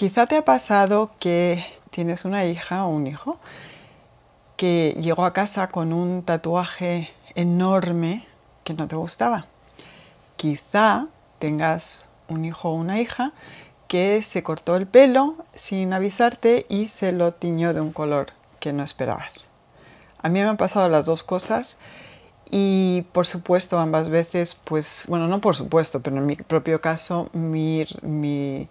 Quizá te ha pasado que tienes una hija o un hijo que llegó a casa con un tatuaje enorme que no te gustaba. Quizá tengas un hijo o una hija que se cortó el pelo sin avisarte y se lo tiñó de un color que no esperabas. A mí me han pasado las dos cosas y por supuesto ambas veces, pues bueno, no por supuesto, pero en mi propio caso mi, mi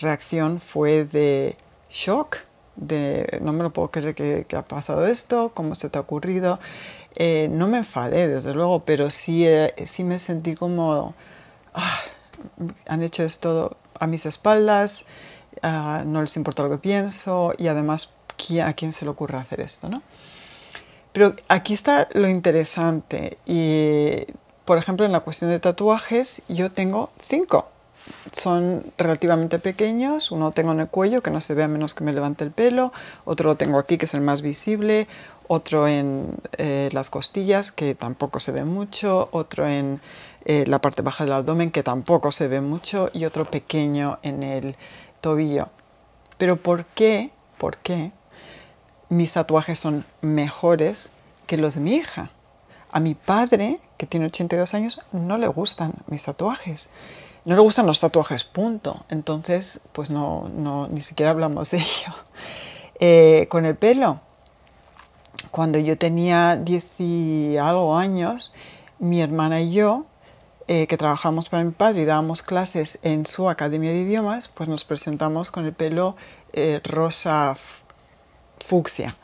reacción fue de shock, de no me lo puedo creer que, ha pasado esto, cómo se te ha ocurrido. Eh, no me enfadé, desde luego, pero sí, eh, sí me sentí como, ah, han hecho esto a mis espaldas, ah, no les importa lo que pienso y además ¿a quién se le ocurre hacer esto? ¿no? Pero aquí está lo interesante y, por ejemplo, en la cuestión de tatuajes yo tengo cinco son relativamente pequeños. Uno tengo en el cuello, que no se ve a menos que me levante el pelo. Otro lo tengo aquí, que es el más visible. Otro en eh, las costillas, que tampoco se ve mucho. Otro en eh, la parte baja del abdomen, que tampoco se ve mucho. Y otro pequeño en el tobillo. Pero ¿por qué? ¿Por qué? Mis tatuajes son mejores que los de mi hija. A mi padre, que tiene 82 años, no le gustan mis tatuajes no le gustan los tatuajes, punto. Entonces, pues no, no ni siquiera hablamos de ello. Eh, con el pelo, cuando yo tenía diez y algo años, mi hermana y yo, eh, que trabajamos para mi padre y dábamos clases en su academia de idiomas, pues nos presentamos con el pelo eh, rosa fucsia.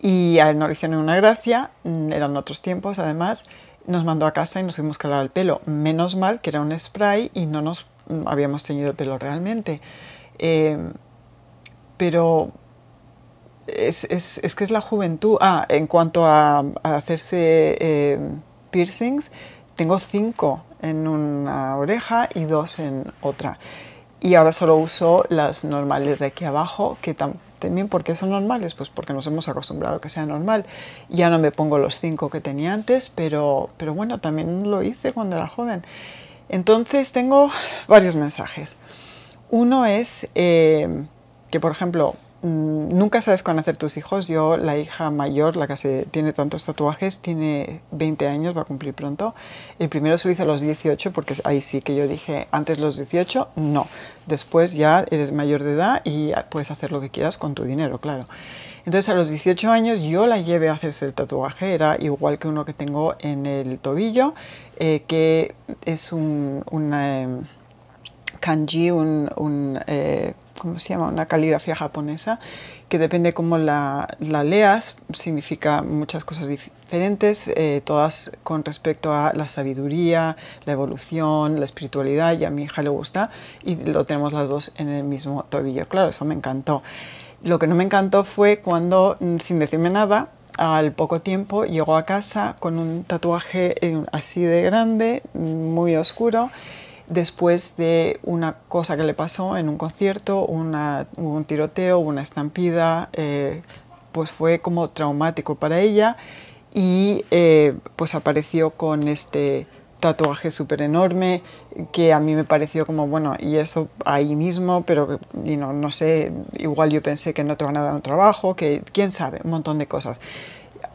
Y a él no le hicieron una gracia, mm, eran otros tiempos además, nos mandó a casa y nos fuimos que lavar el pelo. Menos mal que era un spray y no nos mm, habíamos teñido el pelo realmente. Em, pero es, es, es, que es la juventud. Ah, en cuanto a, hacerse em, piercings, tengo cinco en una oreja y dos en otra. Y ahora solo uso las normales de aquí abajo, que tampoco también porque son normales, pues porque nos hemos acostumbrado a que sea normal. Ya no me pongo los cinco que tenía antes, pero, pero bueno, también lo hice cuando era joven. Entonces tengo varios mensajes. Uno es eh, que, por ejemplo, Mm, nunca sabes cuándo hacer tus hijos. Yo, la hija mayor, la que se tiene tantos tatuajes, tiene 20 años, va a cumplir pronto. El primero se lo hizo a los 18, porque ahí sí que yo dije, antes los 18, no. Después ya eres mayor de edad y puedes hacer lo que quieras con tu dinero, claro. Entonces a los 18 años yo la llevé a hacerse el tatuaje, era igual que uno que tengo en el tobillo, eh, que es una... Em, kanji, un, un eh, ¿cómo se llama? una caligrafía japonesa, que depende cómo la, leas, significa muchas cosas diferentes, eh, todas con respecto a la sabiduría, la evolución, la espiritualidad, y a mi hija le gusta, y lo tenemos las dos en el mismo tobillo. Claro, eso me encantó. Lo que no me encantó fue cuando, mm, sin decirme nada, al poco tiempo llegó a casa con un tatuaje eh, así de grande, muy oscuro, después de una cosa que le pasó en un concierto, un tiroteo, una estampida, eh, pues fue como traumático para ella y eh, pues apareció con este tatuaje súper enorme que a mí me pareció como, bueno, y eso ahí mismo, pero no, sé, igual yo pensé que no te van a dar un trabajo, que quién sabe, un montón de cosas.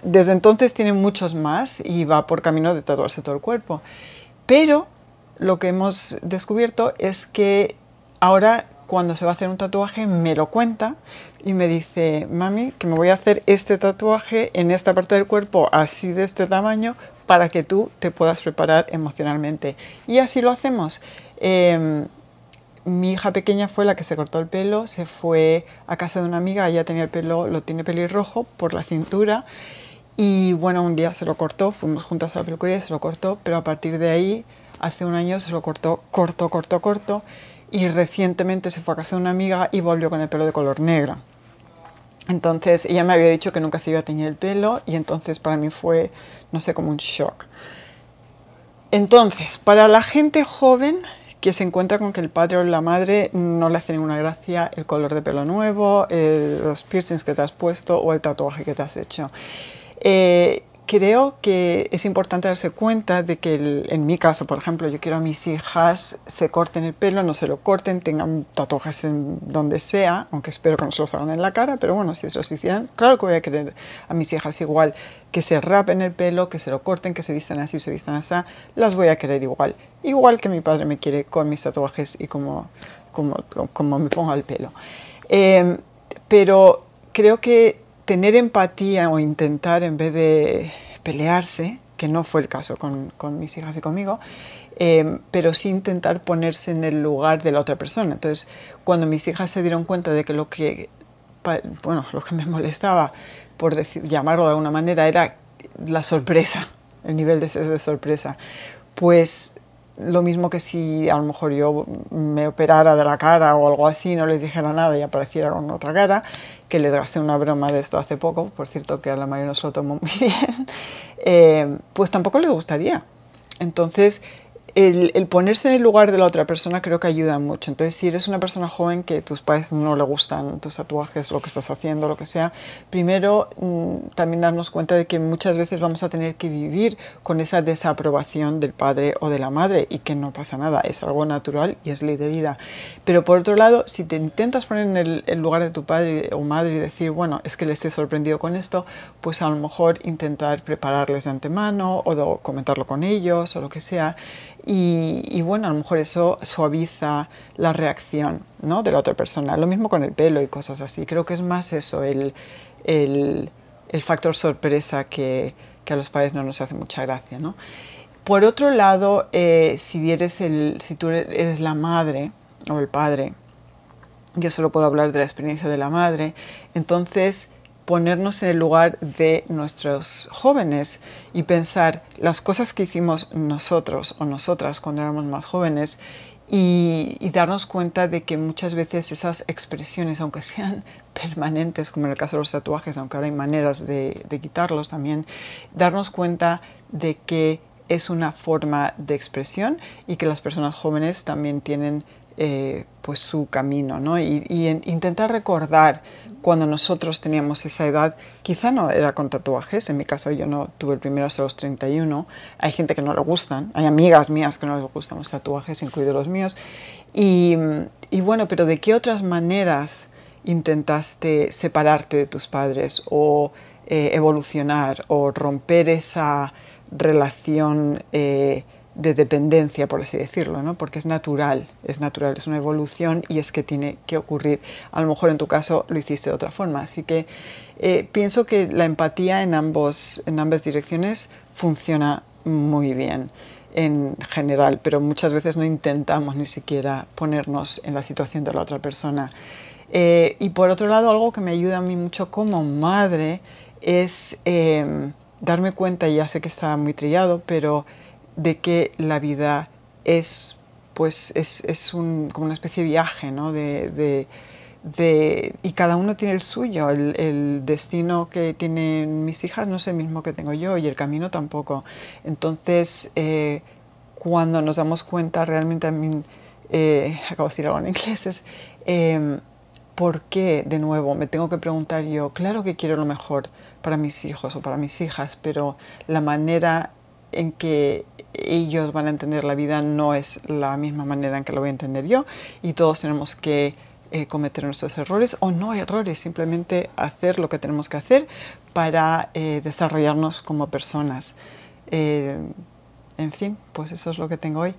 Desde entonces tiene muchos más y va por camino de tatuarse todo el cuerpo. Pero lo que hemos descubierto es que ahora cuando se va a hacer un tatuaje me lo cuenta y me dice, mami, que me voy a hacer este tatuaje en esta parte del cuerpo, así de este tamaño, para que tú te puedas preparar emocionalmente. Y así lo hacemos. Em, mi hija pequeña fue la que se cortó el pelo, se fue a casa de una amiga, ella tenía el pelo, lo tiene pelirrojo por la cintura. Y bueno, un día se lo cortó, fuimos juntas a la peluquería se lo cortó, pero a partir de ahí hace un año se lo cortó corto, corto, corto y recientemente se fue a casa de una amiga y volvió con el pelo de color negro Entonces ella me había dicho que nunca se iba a teñir el pelo y entonces para mí fue, no sé, como un shock. Entonces, para la gente joven que se encuentra con que el padre o la madre no le hace ninguna gracia el color de pelo nuevo, los piercings que te has puesto o el tatuaje que te has hecho. Eh, creo que es importante darse cuenta de que en mi caso, por ejemplo, yo quiero a mis hijas se corten el pelo, no se lo corten, tengan tatuajes en donde sea, aunque espero que no se los hagan en la cara, pero bueno, si se los hicieran, claro que voy a querer a mis hijas igual, que se rapen el pelo, que se lo corten, que se vistan así, se vistan así, las voy a querer igual, igual que mi padre me quiere con mis tatuajes y como, como, como me ponga el pelo. Em, pero creo que tener empatía o intentar en vez de pelearse, que no fue el caso con, mis hijas y conmigo, eh, pero sí intentar ponerse en el lugar de la otra persona. Entonces, cuando mis hijas se dieron cuenta de que lo que, bueno, lo que me molestaba, por decir, llamarlo de alguna manera, era la sorpresa, el nivel de, de sorpresa, pues lo mismo que si a lo mejor yo me operara de la cara o algo así, no les dijera nada y apareciera con otra cara, que les gasté una broma de esto hace poco, por cierto que a la mayoría no se lo tomó muy bien, eh, pues tampoco les gustaría. Entonces, el, ponerse en el lugar de la otra persona creo que ayuda mucho. Entonces, si eres una persona joven que tus padres no le gustan tus tatuajes, lo que estás haciendo, lo que sea, primero mm, también darnos cuenta de que muchas veces vamos a tener que vivir con esa desaprobación del padre o de la madre y que no pasa nada, es algo natural y es ley de vida. Pero por otro lado, si te intentas poner en el, lugar de tu padre o madre y decir, bueno, es que le esté sorprendido con esto, pues a lo mejor intentar prepararles de antemano o comentarlo con ellos o lo que sea y, bueno, a lo mejor eso suaviza la reacción ¿no? de la otra persona. Lo mismo con el pelo y cosas así. Creo que es más eso, el, factor sorpresa que, a los padres no nos hace mucha gracia. Por otro lado, eh, si, eres el, si tú eres la madre o el padre, yo solo puedo hablar de la experiencia de la madre, entonces ponernos en el lugar de nuestros jóvenes y pensar las cosas que hicimos nosotros o nosotras cuando éramos más jóvenes y, darnos cuenta de que muchas veces esas expresiones, aunque sean permanentes, como en el caso de los tatuajes, aunque ahora hay maneras de quitarlos también, darnos cuenta de que es una forma de expresión y que las personas jóvenes también tienen eh, pues su camino, ¿no? Y, intentar recordar cuando nosotros teníamos esa edad, quizá no era con tatuajes, en mi caso yo no tuve el primero hasta los 31, hay gente que no le gustan, hay amigas mías que no les gustan los tatuajes, incluidos los míos, y, bueno, pero ¿de qué otras maneras intentaste separarte de tus padres o eh, evolucionar o romper esa relación? Eh, de dependencia, por así decirlo, ¿no? porque es natural, es natural, es una evolución y es que tiene que ocurrir. A lo mejor en tu caso lo hiciste de otra forma. Así que eh, pienso que la empatía en, ambos, en ambas direcciones funciona muy bien en general, pero muchas veces no intentamos ni siquiera ponernos en la situación de la otra persona. Eh, y por otro lado, algo que me ayuda a mí mucho como madre es eh, darme cuenta, y ya sé que está muy trillado, pero de que la vida es pues es, como una especie de viaje, De, y cada uno tiene el suyo, el, destino que tienen mis hijas no es el mismo que tengo yo y el camino tampoco. Entonces, eh, cuando nos damos cuenta realmente, a mí, eh, acabo de decir algo en inglés, es, em, ¿por qué de nuevo me tengo que preguntar yo? Claro que quiero lo mejor para mis hijos o para mis hijas, pero la manera en que ellos van a entender la vida no es la misma manera en que lo voy a entender yo y todos tenemos que eh, cometer nuestros errores o no errores, simplemente hacer lo que tenemos que hacer para eh, desarrollarnos como personas. Eh, en fin, pues eso es lo que tengo hoy.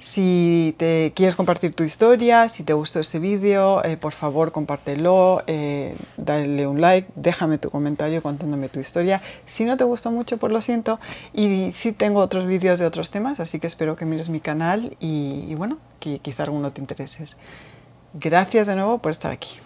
Si te quieres compartir tu historia, si te gustó este vídeo, eh, por favor compártelo, eh, dale un like, déjame tu comentario contándome tu historia. Si no te gustó mucho, por pues lo siento. Y sí tengo otros vídeos de otros temas, así que espero que mires mi canal y, bueno, que quizá alguno te intereses. Gracias de nuevo por estar aquí.